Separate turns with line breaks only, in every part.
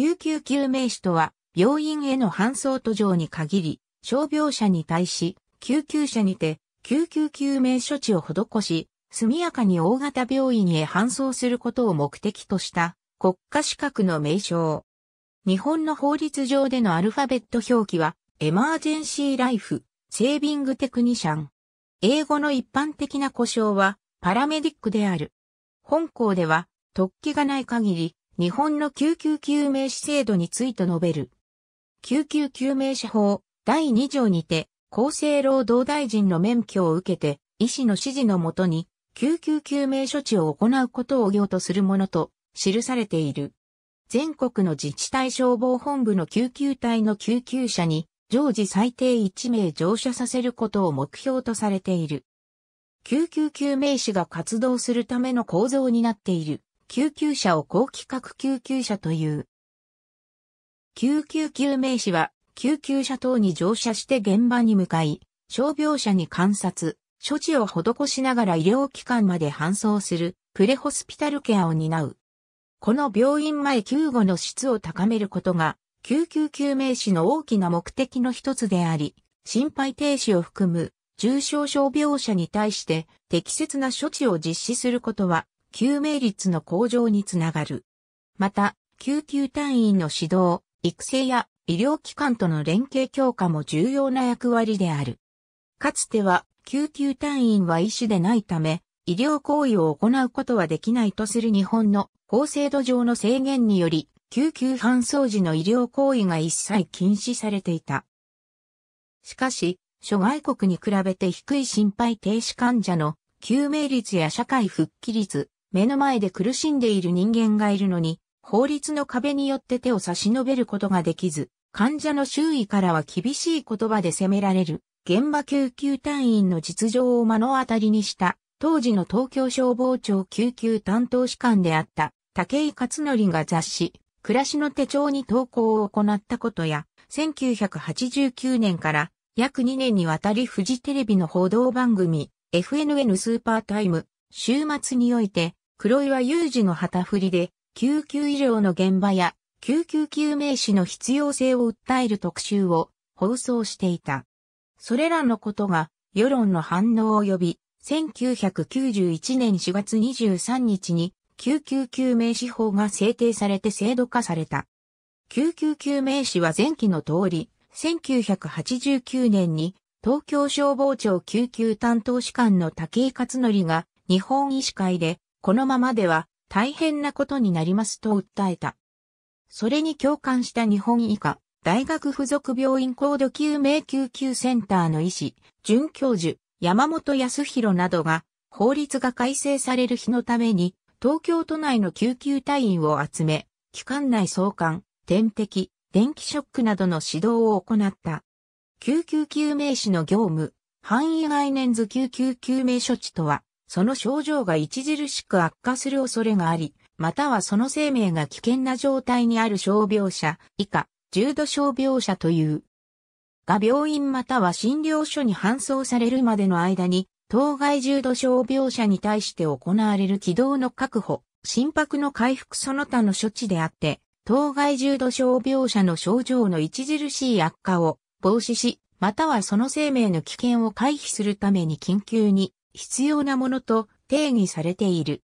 救急救命士とは、病院への搬送途上に限り、傷病者に対し、救急車にて、救急救命処置を施し、速やかに大型病院へ搬送することを目的とした国家資格の名称。日本の法律上でのアルファベット表記は、エマージェンシーライフ、セービングテクニシャン。英語の一般的な故障は、パラメディックである。本校では、突起がない限り、日本の救急救命士制度について述べる。救急救命士法第2条にて、厚生労働大臣の免許を受けて、医師の指示のもとに、救急救命処置を行うことを業とするものと記されている。全国の自治体消防本部の救急隊の救急車に常時最低1名乗車させることを目標とされている。救急救命士が活動するための構造になっている。救急車を高規格救急車という。救急救命士は、救急車等に乗車して現場に向かい、傷病者に観察、処置を施しながら医療機関まで搬送する、プレホスピタルケアを担う。この病院前救護の質を高めることが、救急救命士の大きな目的の一つであり、心肺停止を含む重症傷病者に対して適切な処置を実施することは救命率の向上につながる。また、救急隊員の指導、育成や医療機関との連携強化も重要な役割である。かつては、救急隊員は医師でないため、医療行為を行うことはできないとする日本の法制度上の制限により、救急搬送時の医療行為が一切禁止されていた。しかし、諸外国に比べて低い心肺停止患者の救命率や社会復帰率、目の前で苦しんでいる人間がいるのに、法律の壁によって手を差し伸べることができず、患者の周囲からは厳しい言葉で責められる、現場救急隊員の実情を目の当たりにした、当時の東京消防庁救急担当士官であった、竹井勝則が雑誌、暮らしの手帳に投稿を行ったことや、1989年から約2年にわたりフジテレビの報道番組、FNN スーパータイム、週末において、黒岩雄二の旗振りで、救急医療の現場や、救急救命士の必要性を訴える特集を放送していた。それらのことが、世論の反応を呼び、1991年4月23日に、救急救命士法が制定されて制度化された。救急救命士は前期の通り、1989年に東京消防庁救急担当士官の武井勝則が日本医師会でこのままでは大変なことになりますと訴えた。それに共感した日本医科大学附属病院高度救命救急センターの医師、准教授、山本康弘などが法律が改正される日のために東京都内の救急隊員を集め、機関内送還、点滴、電気ショックなどの指導を行った。救急救命士の業務、範囲概念図救急救命処置とは、その症状が著しく悪化する恐れがあり、またはその生命が危険な状態にある傷病者、以下、重度傷病者という。が病院または診療所に搬送されるまでの間に、当該重度傷病者に対して行われる軌道の確保、心拍の回復その他の処置であって、当該重度傷病者の症状の著しい悪化を防止し、またはその生命の危険を回避するために緊急に必要なものと定義されている。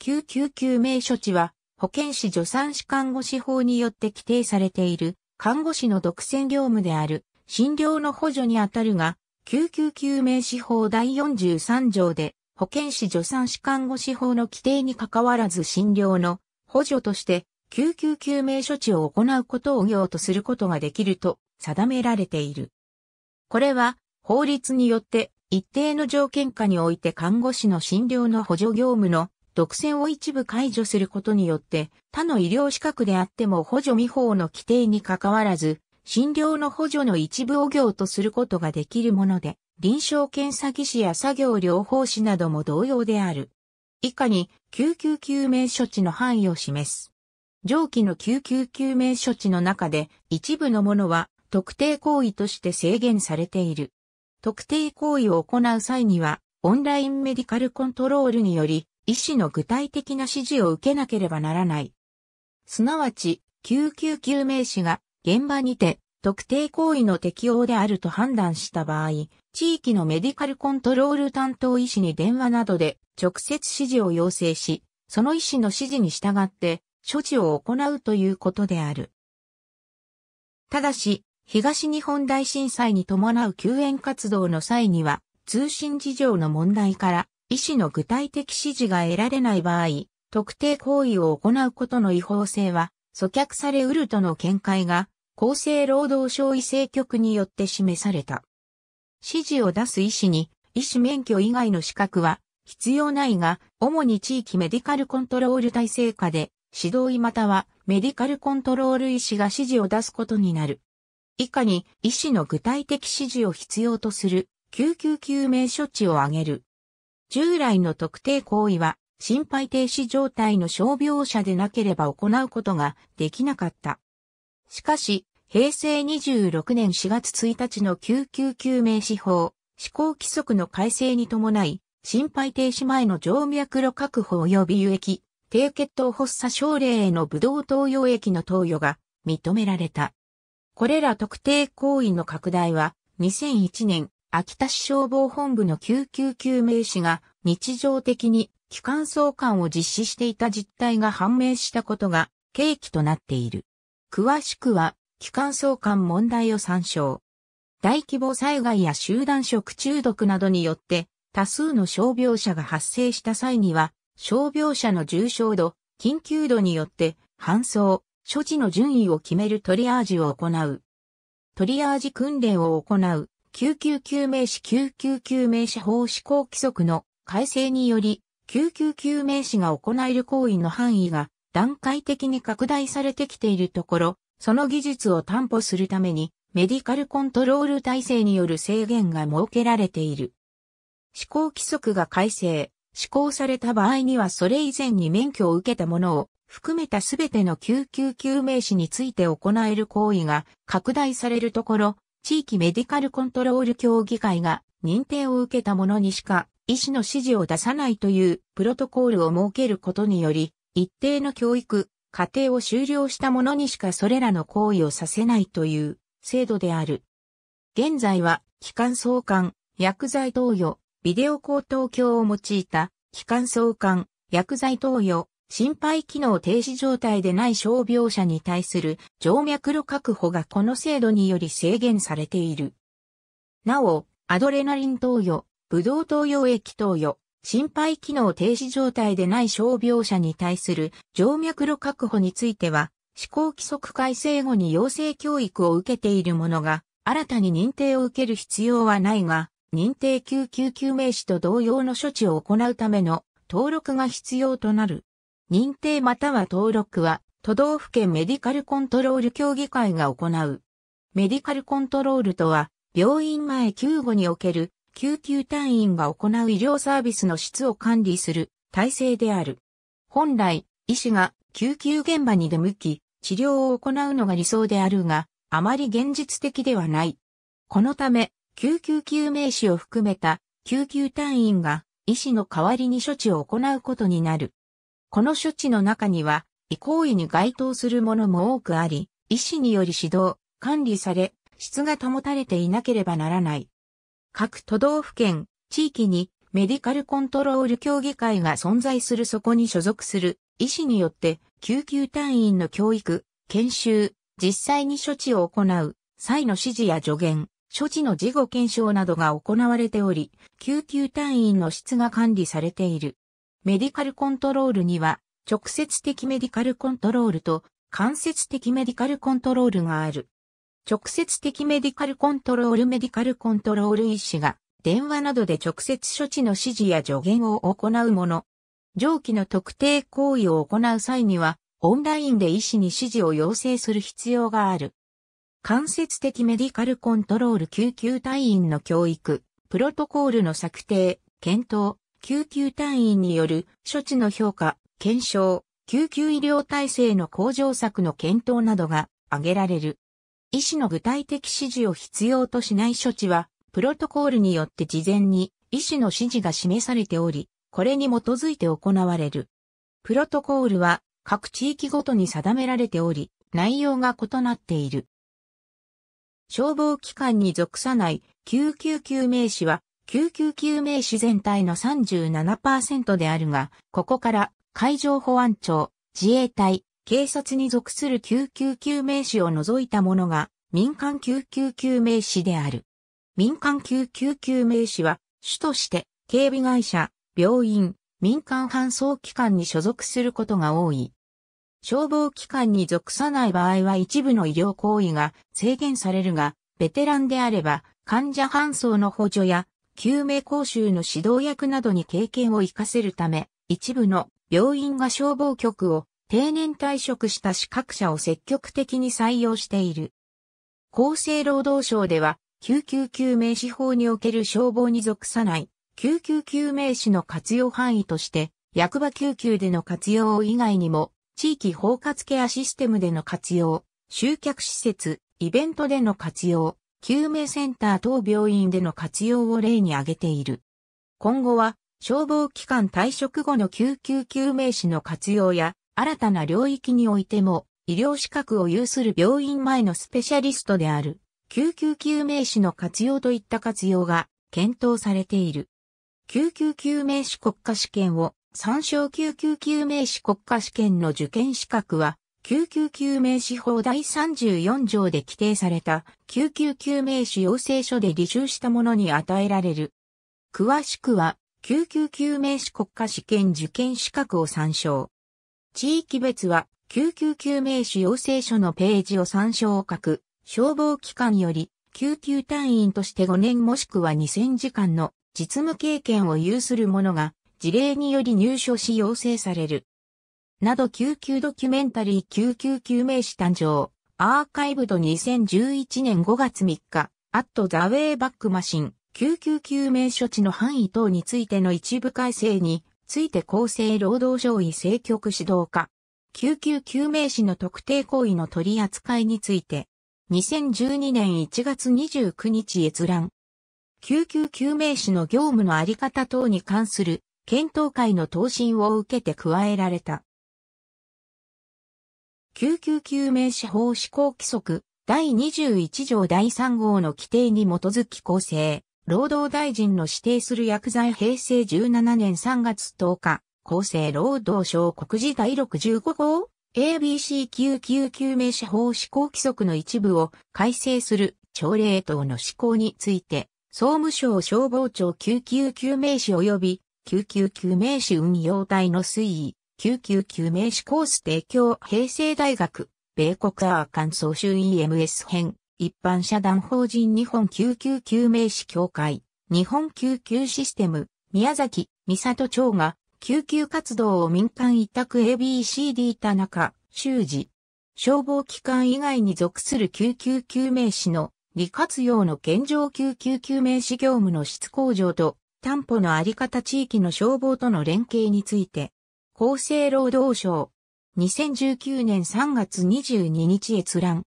救急救命処置は、保健師助産師看護師法によって規定されている、看護師の独占業務である、診療の補助にあたるが、救急救命司法第43条で、保健師助産師看護師法の規定に関わらず診療の補助として、救急救命処置を行うことを業とすることができると定められている。これは、法律によって一定の条件下において看護師の診療の補助業務の独占を一部解除することによって他の医療資格であっても補助未法の規定に関わらず診療の補助の一部を業とすることができるもので臨床検査技師や作業療法士なども同様である。以下に救急救命処置の範囲を示す。上記の救急救命処置の中で一部のものは特定行為として制限されている。特定行為を行う際には、オンラインメディカルコントロールにより、医師の具体的な指示を受けなければならない。すなわち、救急救命士が現場にて特定行為の適用であると判断した場合、地域のメディカルコントロール担当医師に電話などで直接指示を要請し、その医師の指示に従って処置を行うということである。ただし、東日本大震災に伴う救援活動の際には、通信事情の問題から、医師の具体的指示が得られない場合、特定行為を行うことの違法性は、阻却されうるとの見解が、厚生労働省医政局によって示された。指示を出す医師に、医師免許以外の資格は必要ないが、主に地域メディカルコントロール体制下で、指導医またはメディカルコントロール医師が指示を出すことになる。以下に医師の具体的指示を必要とする救急救命処置を挙げる。従来の特定行為は心肺停止状態の傷病者でなければ行うことができなかった。しかし、平成26年4月1日の救急救命司法、施行規則の改正に伴い、心肺停止前の静脈路確保及び輸液、低血糖発作症例へのブドウ投与液の投与が認められた。これら特定行為の拡大は、2001年、秋田市消防本部の救急救命士が日常的に機関送還を実施していた実態が判明したことが契機となっている。詳しくは、機関送還問題を参照。大規模災害や集団食中毒などによって、多数の傷病者が発生した際には、傷病者の重症度、緊急度によって、搬送、処置の順位を決めるトリアージを行う。トリアージ訓練を行う、救急救命士救急救命士法施行規則の改正により、救急救命士が行える行為の範囲が段階的に拡大されてきているところ、その技術を担保するために、メディカルコントロール体制による制限が設けられている。施行規則が改正、施行された場合にはそれ以前に免許を受けた者を含めたすべての救急救命士について行える行為が拡大されるところ、地域メディカルコントロール協議会が認定を受けた者にしか医師の指示を出さないというプロトコールを設けることにより、一定の教育、過程を終了した者にしかそれらの行為をさせないという制度である。現在は、機関相関、薬剤投与、ビデオ高等教を用いた、機関相関、薬剤投与、心肺機能停止状態でない傷病者に対する静脈炉確保がこの制度により制限されている。なお、アドレナリン投与、ブドウ投与液投与、心肺機能停止状態でない傷病者に対する静脈炉確保については、施行規則改正後に養成教育を受けている者が、新たに認定を受ける必要はないが、認定救急救命士と同様の処置を行うための登録が必要となる。認定または登録は、都道府県メディカルコントロール協議会が行う。メディカルコントロールとは、病院前救護における救急隊員が行う医療サービスの質を管理する体制である。本来、医師が救急現場に出向き、治療を行うのが理想であるが、あまり現実的ではない。このため、救急救命士を含めた救急隊員が医師の代わりに処置を行うことになる。この処置の中には、異行為に該当するものも多くあり、医師により指導、管理され、質が保たれていなければならない。各都道府県、地域にメディカルコントロール協議会が存在するそこに所属する医師によって救急隊員の教育、研修、実際に処置を行う際の指示や助言、処置の事後検証などが行われており、救急隊員の質が管理されている。メディカルコントロールには、直接的メディカルコントロールと間接的メディカルコントロールがある。直接的メディカルコントロールメディカルコントロール医師が電話などで直接処置の指示や助言を行うもの。上記の特定行為を行う際には、オンラインで医師に指示を要請する必要がある。間接的メディカルコントロール救急隊員の教育、プロトコールの策定、検討、救急隊員による処置の評価、検証、救急医療体制の向上策の検討などが挙げられる。医師の具体的指示を必要としない処置は、プロトコールによって事前に医師の指示が示されており、これに基づいて行われる。プロトコールは各地域ごとに定められており、内容が異なっている。消防機関に属さない救急救命士は救急救命士全体の37%であるが、ここから海上保安庁、自衛隊、警察に属する救急救命士を除いたものが民間救急救命士である。民間救急救命士は主として警備会社、病院、民間搬送機関に所属することが多い。消防機関に属さない場合は一部の医療行為が制限されるが、ベテランであれば患者搬送の補助や救命講習の指導役などに経験を活かせるため、一部の病院が消防局を定年退職した資格者を積極的に採用している。厚生労働省では、救急救命士法における消防に属さない、救急救命士の活用範囲として、役場救急での活用以外にも、地域包括ケアシステムでの活用、集客施設、イベントでの活用、救命センター等病院での活用を例に挙げている。今後は、消防機関退職後の救急救命士の活用や、新たな領域においても、医療資格を有する病院前のスペシャリストである、救急救命士の活用といった活用が検討されている。救急救命士国家試験を参照救急救命士国家試験の受験資格は救急救命士法第34条で規定された救急救命士要請書で履修した者に与えられる。詳しくは、救急救命士国家試験受験資格を参照。地域別は、救急救命士要請書のページを参照を書く、消防機関より、救急隊員として5年もしくは2000時間の実務経験を有する者が、事例により入所し要請される。など救急ドキュメンタリー救急救命士誕生。アーカイブド2011年5月3日、アットザウェイバックマシン、救急救命処置の範囲等についての一部改正について厚生労働省医政局指導課、救急救命士の特定行為の取り扱いについて、2012年1月29日閲覧、救急救命士の業務のあり方等に関する検討会の答申を受けて加えられた。救急救命士法施行規則第21条第3号の規定に基づき構成、労働大臣の指定する薬剤平成17年3月10日、厚生労働省告示第65号 ABC 救急救命士法施行規則の一部を改正する朝令等の施行について、総務省消防庁救急救命士及び救急救命士運用隊の推移、救急救命士コース提供平成大学、米国アーカンソー州 EMS 編、一般社団法人日本救急救命士協会、日本救急システム、宮崎、三里町が、救急活動を民間委託 ABCD 田中、修二。消防機関以外に属する救急救命士の利活用の現状救急救命士業務の質向上と担保のあり方地域の消防との連携について厚生労働省。2019年3月22日閲覧。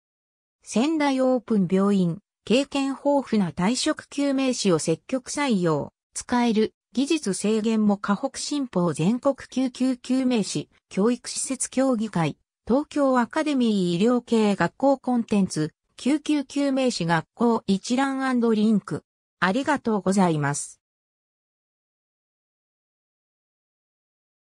仙台オープン病院、経験豊富な退職救命士を積極採用、使える、技術制限も河北新報全国救急救命士、教育施設協議会、東京アカデミー医療系学校コンテンツ、救急救命士学校一覧リンク。ありがとうございます。